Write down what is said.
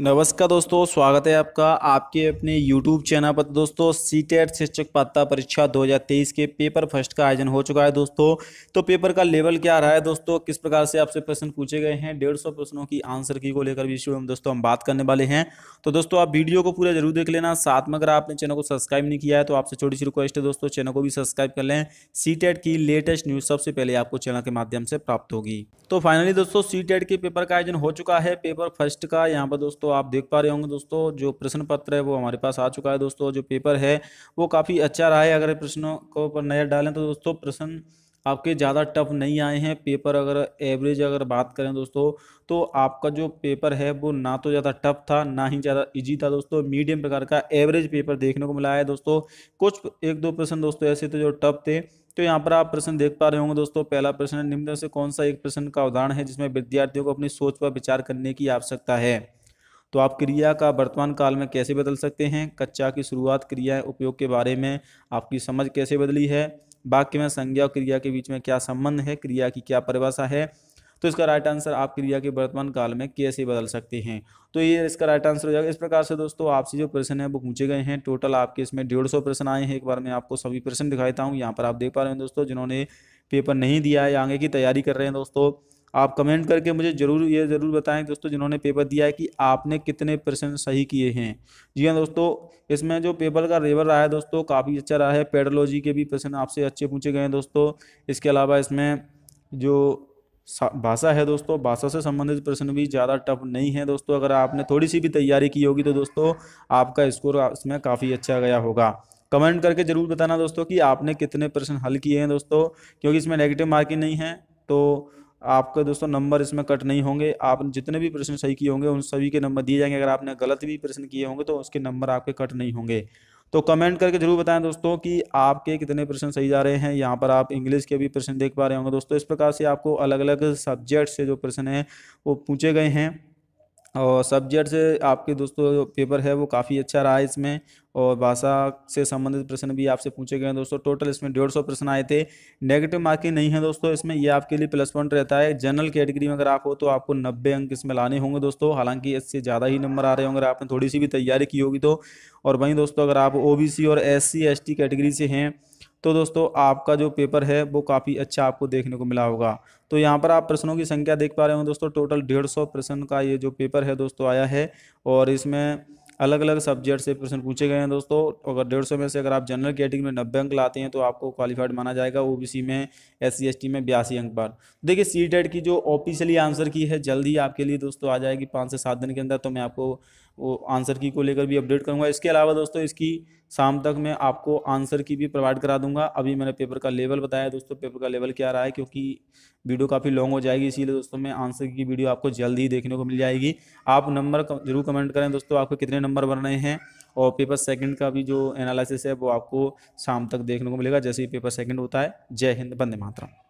नमस्कार दोस्तों स्वागत है आपका आपके अपने YouTube चैनल पर दोस्तों सी टेट e शिक्षक पात्रता परीक्षा 2023 के पेपर फर्स्ट का आयोजन हो चुका है दोस्तों तो पेपर का लेवल क्या रहा है दोस्तों किस प्रकार से आपसे प्रश्न पूछे गए हैं डेढ़ सौ प्रश्नों की आंसर की को लेकर भी इस दोस्तों हम बात करने वाले हैं तो दोस्तों आप वीडियो को पूरा जरूर देख लेना साथ में अगर आपने चैनल को सब्सक्राइब नहीं किया है तो आपसे छोटी सी रिक्वेस्ट है दोस्तों चैनल को भी सब्सक्राइब कर लें सी e की लेटेस्ट न्यूज़ सबसे पहले आपको चैनल के माध्यम से प्राप्त होगी तो फाइनली दोस्तों सी e के पेपर का आयोजन हो चुका है पेपर फर्स्ट का यहाँ पर दोस्तों दोस्तों आप देख पा रहे होंगे दोस्तों जो प्रश्न पत्र है वो हमारे पास आ चुका है दोस्तों जो पेपर है वो काफ़ी अच्छा रहा है अगर प्रश्नों को नज़र डालें तो दोस्तों प्रश्न आपके ज़्यादा टफ नहीं आए हैं पेपर अगर एवरेज अगर बात करें दोस्तों तो आपका जो पेपर है वो ना तो ज़्यादा टफ था ना ही ज़्यादा इजी था दोस्तों मीडियम प्रकार का एवरेज पेपर देखने को मिला है दोस्तों कुछ एक दो प्रश्न दोस्तों ऐसे थे जो टफ थे तो यहाँ पर आप प्रश्न देख पा रहे होंगे दोस्तों पहला प्रश्न निम्न से कौन सा एक प्रश्न का उदाहरण है जिसमें विद्यार्थियों को अपनी सोच पर विचार करने की आवश्यकता है तो आप क्रिया का वर्तमान काल में कैसे बदल सकते हैं कच्चा की शुरुआत क्रिया उपयोग के बारे में आपकी समझ कैसे बदली है वाक्य में संज्ञा और क्रिया के बीच में क्या संबंध है क्रिया की क्या परिभाषा है तो इसका राइट आंसर आप क्रिया के वर्तमान काल में कैसे बदल सकते हैं तो ये इसका राइट आंसर हो जाएगा इस प्रकार से दोस्तों आपसे जो प्रश्न है वो पूछे गए हैं टोटल आपके इसमें डेढ़ सौ प्रश्न आए हैं एक बार मैं आपको सभी प्रश्न दिखाता हूँ यहाँ पर आप देख पा रहे हैं दोस्तों जिन्होंने पेपर नहीं दिया है आगे की तैयारी कर रहे हैं दोस्तों आप कमेंट करके मुझे ज़रूर ये ज़रूर बताएं दोस्तों जिन्होंने पेपर दिया है कि आपने कितने परसेंट सही किए हैं जी हाँ दोस्तों इसमें जो पेपर का रेवर रहा है दोस्तों काफ़ी अच्छा रहा है पेडोलॉजी के भी प्रश्न आपसे अच्छे पूछे गए हैं दोस्तों इसके अलावा इसमें जो भाषा है दोस्तों भाषा से संबंधित प्रश्न भी ज़्यादा टफ नहीं है दोस्तों अगर आपने थोड़ी सी भी तैयारी की होगी तो दोस्तों आपका स्कोर इसमें काफ़ी अच्छा गया होगा कमेंट करके ज़रूर बताना दोस्तों कि आपने कितने प्रश्न हल किए हैं दोस्तों क्योंकि इसमें नेगेटिव मार्किंग नहीं है तो आपके दोस्तों नंबर इसमें कट नहीं होंगे आप जितने भी प्रश्न सही किए होंगे उन सभी के नंबर दिए जाएंगे अगर आपने गलत भी प्रश्न किए होंगे तो उसके नंबर आपके कट नहीं होंगे तो कमेंट करके जरूर बताएं दोस्तों कि आपके कितने प्रश्न सही जा रहे हैं यहाँ पर आप इंग्लिश के भी प्रश्न देख पा रहे होंगे दोस्तों इस प्रकार से आपको अलग अलग सब्जेक्ट से जो प्रश्न हैं वो पूछे गए हैं और सब्जेक्ट से आपके दोस्तों पेपर है वो काफ़ी अच्छा रहा है इसमें और भाषा से संबंधित प्रश्न भी आपसे पूछे गए हैं दोस्तों टोटल इसमें डेढ़ सौ प्रश्न आए थे नेगेटिव मार्किंग नहीं है दोस्तों इसमें ये आपके लिए प्लस पॉइंट रहता है जनरल कैटेगरी में अगर आप हो तो आपको नब्बे अंक इसमें लाने होंगे दोस्तों हालांकि इससे ज़्यादा ही नंबर आ रहे होंगे आपने थोड़ी सी भी तैयारी की होगी तो और वहीं दोस्तों अगर आप ओ और एस सी कैटेगरी से हैं तो दोस्तों आपका जो पेपर है वो काफ़ी अच्छा आपको देखने को मिला होगा तो यहाँ पर आप प्रश्नों की संख्या देख पा रहे हो दोस्तों टोटल डेढ़ सौ प्रश्न का ये जो पेपर है दोस्तों आया है और इसमें अलग अलग सब्जेक्ट से प्रश्न पूछे गए हैं दोस्तों अगर डेढ़ सौ में से अगर आप जनरल कैटेगरी में नब्बे अंक लाते हैं तो आपको क्वालिफाइड माना जाएगा ओबीसी में एस सी में बयासी अंक पर देखिए सी टेट की जो ऑफिशियली आंसर की है जल्द ही आपके लिए दोस्तों आ जाएगी पाँच से सात दिन के अंदर तो मैं आपको वो आंसर की को लेकर भी अपडेट करूँगा इसके अलावा दोस्तों इसकी शाम तक मैं आपको आंसर की भी प्रोवाइड करा दूंगा अभी मैंने पेपर का लेवल बताया दोस्तों पेपर का लेवल क्या रहा है क्योंकि वीडियो काफ़ी लॉन्ग हो जाएगी इसीलिए दोस्तों मैं आंसर की वीडियो आपको जल्द ही देखने को मिल जाएगी आप नंबर जरूर कमेंट करें दोस्तों आपको कितने नंबर बन रहे हैं और पेपर सेकंड का भी जो एनालिसिस है वो आपको शाम तक देखने को मिलेगा जैसे ही पेपर सेकंड होता है जय हिंद बंदे मातरम